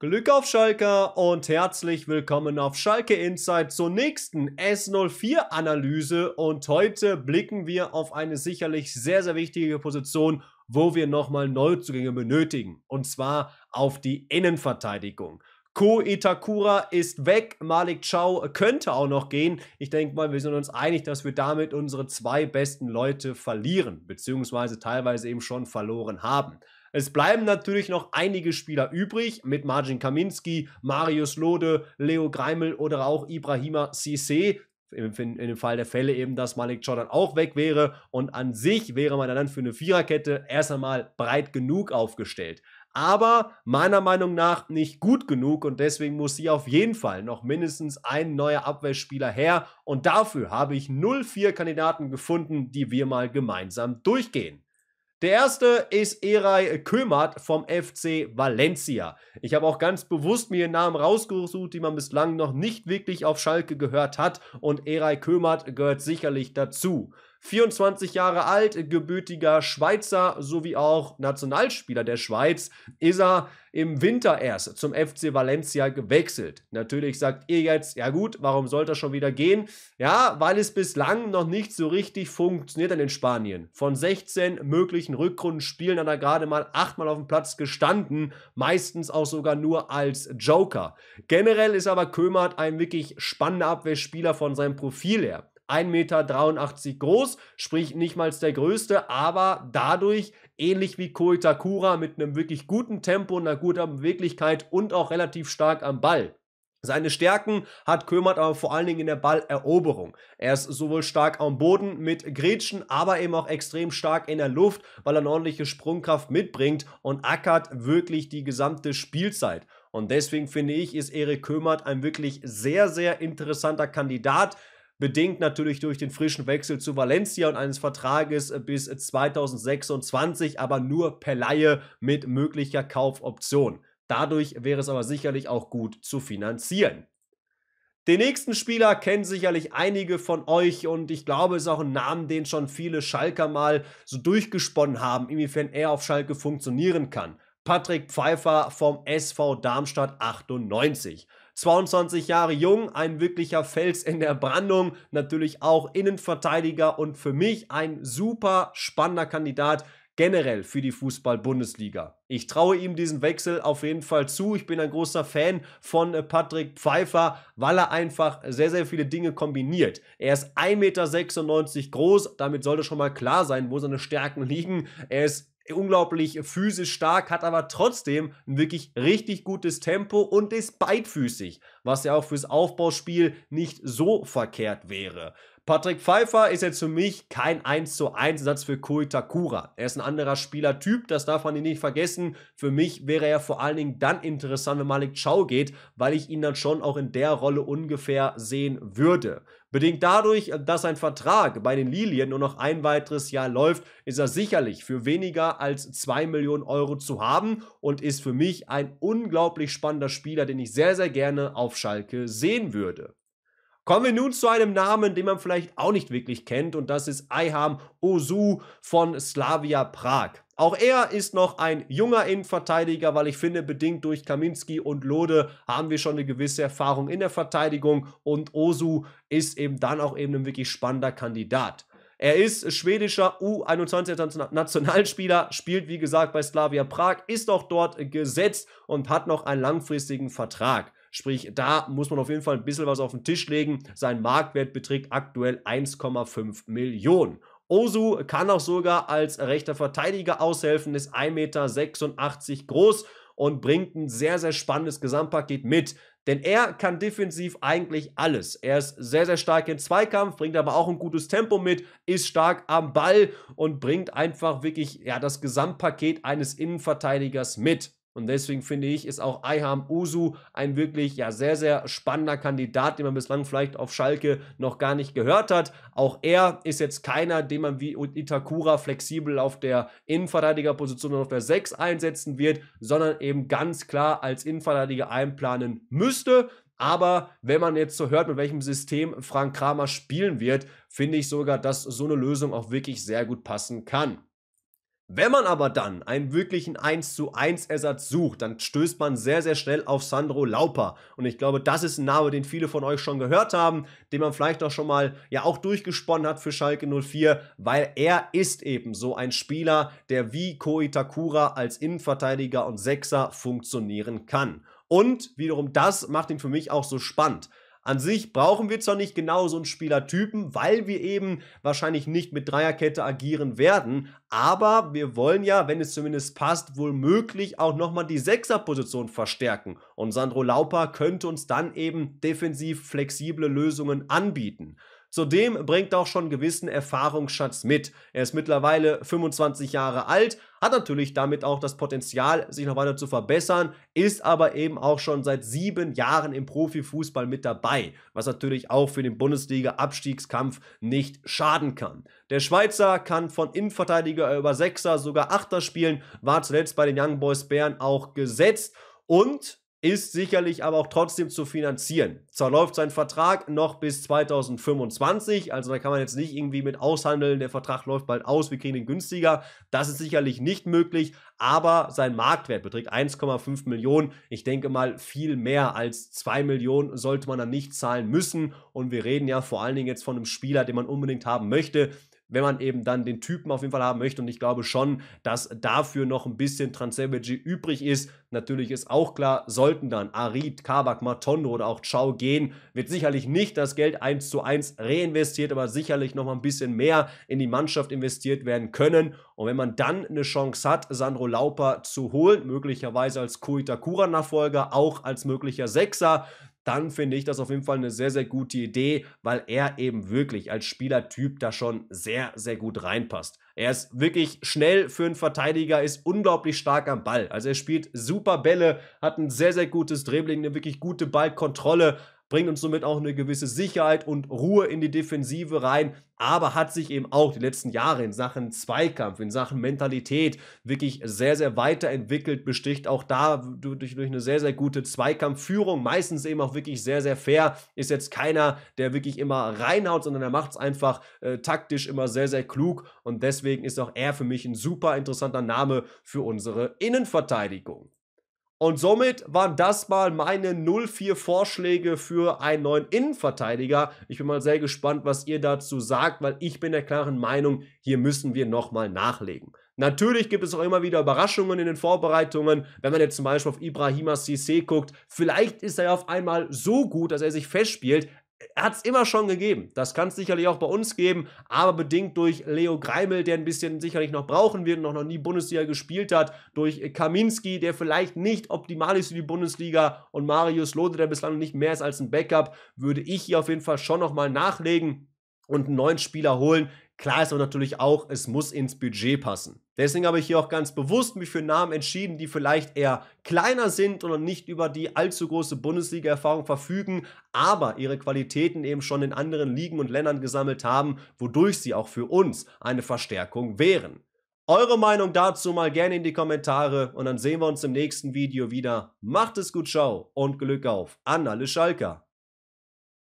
Glück auf Schalke und herzlich willkommen auf Schalke Insight zur nächsten S04-Analyse. Und heute blicken wir auf eine sicherlich sehr, sehr wichtige Position, wo wir nochmal Neuzugänge benötigen. Und zwar auf die Innenverteidigung. Ko Itakura ist weg. Malik Chow könnte auch noch gehen. Ich denke mal, wir sind uns einig, dass wir damit unsere zwei besten Leute verlieren, beziehungsweise teilweise eben schon verloren haben. Es bleiben natürlich noch einige Spieler übrig, mit Marcin Kaminski, Marius Lode, Leo Greimel oder auch Ibrahima Cissé. In, dem Fall der Fälle eben, dass Malik Jordan auch weg wäre. Und an sich wäre man dann für eine Viererkette erst einmal breit genug aufgestellt. Aber meiner Meinung nach nicht gut genug und deswegen muss hier auf jeden Fall noch mindestens ein neuer Abwehrspieler her. Und dafür habe ich 04 Kandidaten gefunden, die wir mal gemeinsam durchgehen. Der erste ist Eray Kömert vom FC Valencia. Ich habe auch ganz bewusst mir einen Namen rausgesucht, die man bislang noch nicht wirklich auf Schalke gehört hat und Eray Kömert gehört sicherlich dazu. 24 Jahre alt, gebürtiger Schweizer sowie auch Nationalspieler der Schweiz, ist er im Winter erst zum FC Valencia gewechselt. Natürlich sagt ihr jetzt, ja gut, warum sollte er schon wieder gehen? Ja, weil es bislang noch nicht so richtig funktioniert in Spanien. Von 16 möglichen Rückrundenspielen hat er gerade mal achtmal auf dem Platz gestanden, meistens auch sogar nur als Joker. Generell ist aber Kömert ein wirklich spannender Abwehrspieler von seinem Profil her. 1,83 Meter groß, sprich nicht mal der größte, aber dadurch ähnlich wie Koitakura mit einem wirklich guten Tempo, einer guten Beweglichkeit und auch relativ stark am Ball. Seine Stärken hat Kömert aber vor allen Dingen in der Balleroberung. Er ist sowohl stark am Boden mit Grätschen, aber eben auch extrem stark in der Luft, weil er eine ordentliche Sprungkraft mitbringt und ackert wirklich die gesamte Spielzeit. Und deswegen finde ich, ist Erik Kömert ein wirklich sehr, sehr interessanter Kandidat bedingt natürlich durch den frischen Wechsel zu Valencia und eines Vertrages äh, bis 2026, äh, aber nur per Laie mit möglicher Kaufoption. Dadurch wäre es aber sicherlich auch gut zu finanzieren. Den nächsten Spieler kennen sicherlich einige von euch und ich glaube, es ist auch ein Name, den schon viele Schalker mal so durchgesponnen haben, inwiefern er auf Schalke funktionieren kann. Patrick Pfeiffer vom SV Darmstadt 98. 22 Jahre jung, ein wirklicher Fels in der Brandung, natürlich auch Innenverteidiger und für mich ein super spannender Kandidat generell für die Fußball-Bundesliga. Ich traue ihm diesen Wechsel auf jeden Fall zu. Ich bin ein großer Fan von äh, Patrick Pfeiffer, weil er einfach sehr, sehr viele Dinge kombiniert. Er ist 1,96 Meter groß, damit sollte schon mal klar sein, wo seine Stärken liegen. Er ist unglaublich physisch stark, hat aber trotzdem ein wirklich richtig gutes Tempo und ist beidfüßig, was ja auch fürs Aufbauspiel nicht so verkehrt wäre. Patrick Pfeiffer ist jetzt für mich kein 1 zu 1 Satz für Koitakura. Er ist ein anderer Spielertyp, das darf man ihn nicht vergessen. Für mich wäre er vor allen Dingen dann interessant, wenn Malik Chow geht, weil ich ihn dann schon auch in der Rolle ungefähr sehen würde. Bedingt dadurch, dass sein Vertrag bei den Lilien nur noch ein weiteres Jahr läuft, ist er sicherlich für weniger als 2 Millionen Euro zu haben und ist für mich ein unglaublich spannender Spieler, den ich sehr, sehr gerne auf Schalke sehen würde. Kommen wir nun zu einem Namen, den man vielleicht auch nicht wirklich kennt und das ist Ayham Ozu von Slavia Prag. Auch er ist noch ein junger Innenverteidiger, weil ich finde, bedingt durch Kaminski und Lode haben wir schon eine gewisse Erfahrung in der Verteidigung und Osu ist eben dann auch eben ein wirklich spannender Kandidat. Er ist schwedischer U21-Nationalspieler, spielt wie gesagt bei Slavia Prag, ist auch dort gesetzt und hat noch einen langfristigen Vertrag. Sprich, da muss man auf jeden Fall ein bisschen was auf den Tisch legen. Sein Marktwert beträgt aktuell 1,5 Millionen. Osu kann auch sogar als rechter Verteidiger aushelfen, ist 1,86 Meter groß und bringt ein sehr, sehr spannendes Gesamtpaket mit. Denn er kann defensiv eigentlich alles. Er ist sehr, sehr stark im Zweikampf, bringt aber auch ein gutes Tempo mit, ist stark am Ball und bringt einfach wirklich ja, das Gesamtpaket eines Innenverteidigers mit. Und deswegen finde ich, ist auch Ayham Usu ein wirklich ja sehr, sehr spannender Kandidat, den man bislang vielleicht auf Schalke noch gar nicht gehört hat. Auch er ist jetzt keiner, den man wie Itakura flexibel auf der Innenverteidigerposition und auf der 6 einsetzen wird, sondern eben ganz klar als Innenverteidiger einplanen müsste. Aber wenn man jetzt so hört, mit welchem System Frank Kramer spielen wird, finde ich sogar, dass so eine Lösung auch wirklich sehr gut passen kann. Wenn man aber dann einen wirklichen 1 zu 1 Ersatz sucht, dann stößt man sehr, sehr schnell auf Sandro Lauper. Und ich glaube, das ist ein Name, den viele von euch schon gehört haben, den man vielleicht auch schon mal ja auch durchgesponnen hat für Schalke 04, weil er ist eben so ein Spieler, der wie Koitakura als Innenverteidiger und Sechser funktionieren kann. Und wiederum das macht ihn für mich auch so spannend. An sich brauchen wir zwar nicht genau so einen Spielertypen, weil wir eben wahrscheinlich nicht mit Dreierkette agieren werden, aber wir wollen ja, wenn es zumindest passt, wohl möglich auch nochmal die Sechserposition verstärken. Und Sandro Lauper könnte uns dann eben defensiv flexible Lösungen anbieten. Zudem bringt er auch schon gewissen Erfahrungsschatz mit. Er ist mittlerweile 25 Jahre alt, hat natürlich damit auch das Potenzial, sich noch weiter zu verbessern, ist aber eben auch schon seit sieben Jahren im Profifußball mit dabei, was natürlich auch für den Bundesliga-Abstiegskampf nicht schaden kann. Der Schweizer kann von Innenverteidiger über Sechser, sogar Achter spielen, war zuletzt bei den Young Boys Bern auch gesetzt und ist sicherlich aber auch trotzdem zu finanzieren. Zwar läuft sein Vertrag noch bis 2025, also da kann man jetzt nicht irgendwie mit aushandeln, der Vertrag läuft bald aus, wir kriegen ihn günstiger. Das ist sicherlich nicht möglich, aber sein Marktwert beträgt 1,5 Millionen. Ich denke mal, viel mehr als 2 Millionen sollte man dann nicht zahlen müssen. Und wir reden ja vor allen Dingen jetzt von einem Spieler, den man unbedingt haben möchte wenn man eben dann den Typen auf jeden Fall haben möchte. Und ich glaube schon, dass dafür noch ein bisschen Transavage übrig ist. Natürlich ist auch klar, sollten dann Arid, Kabak, Matondo oder auch Chao gehen, wird sicherlich nicht das Geld 1 zu 1 reinvestiert, aber sicherlich noch mal ein bisschen mehr in die Mannschaft investiert werden können. Und wenn man dann eine Chance hat, Sandro Lauper zu holen, möglicherweise als Kuitakura-Nachfolger, auch als möglicher Sechser, dann finde ich das auf jeden Fall eine sehr, sehr gute Idee, weil er eben wirklich als Spielertyp da schon sehr, sehr gut reinpasst. Er ist wirklich schnell für einen Verteidiger, ist unglaublich stark am Ball. Also er spielt super Bälle, hat ein sehr, sehr gutes Dribbling, eine wirklich gute Ballkontrolle, bringt uns somit auch eine gewisse Sicherheit und Ruhe in die Defensive rein, aber hat sich eben auch die letzten Jahre in Sachen Zweikampf, in Sachen Mentalität wirklich sehr, sehr weiterentwickelt, besticht auch da durch, durch eine sehr, sehr gute Zweikampfführung, meistens eben auch wirklich sehr, sehr fair, ist jetzt keiner, der wirklich immer reinhaut, sondern er macht es einfach äh, taktisch immer sehr, sehr klug und deswegen ist auch er für mich ein super interessanter Name für unsere Innenverteidigung. Und somit waren das mal meine 04 Vorschläge für einen neuen Innenverteidiger. Ich bin mal sehr gespannt, was ihr dazu sagt, weil ich bin der klaren Meinung, hier müssen wir nochmal nachlegen. Natürlich gibt es auch immer wieder Überraschungen in den Vorbereitungen. Wenn man jetzt zum Beispiel auf Ibrahima Sissé guckt, vielleicht ist er ja auf einmal so gut, dass er sich festspielt hat es immer schon gegeben. Das kann es sicherlich auch bei uns geben, aber bedingt durch Leo Greimel, der ein bisschen sicherlich noch brauchen wird, und noch nie Bundesliga gespielt hat, durch Kaminski, der vielleicht nicht optimal ist für die Bundesliga und Marius Lode, der bislang nicht mehr ist als ein Backup, würde ich hier auf jeden Fall schon nochmal nachlegen und einen neuen Spieler holen. Klar ist aber natürlich auch, es muss ins Budget passen. Deswegen habe ich hier auch ganz bewusst mich für Namen entschieden, die vielleicht eher kleiner sind und nicht über die allzu große Bundesliga-Erfahrung verfügen, aber ihre Qualitäten eben schon in anderen Ligen und Ländern gesammelt haben, wodurch sie auch für uns eine Verstärkung wären. Eure Meinung dazu mal gerne in die Kommentare und dann sehen wir uns im nächsten Video wieder. Macht es gut, ciao und Glück auf an alle Schalker.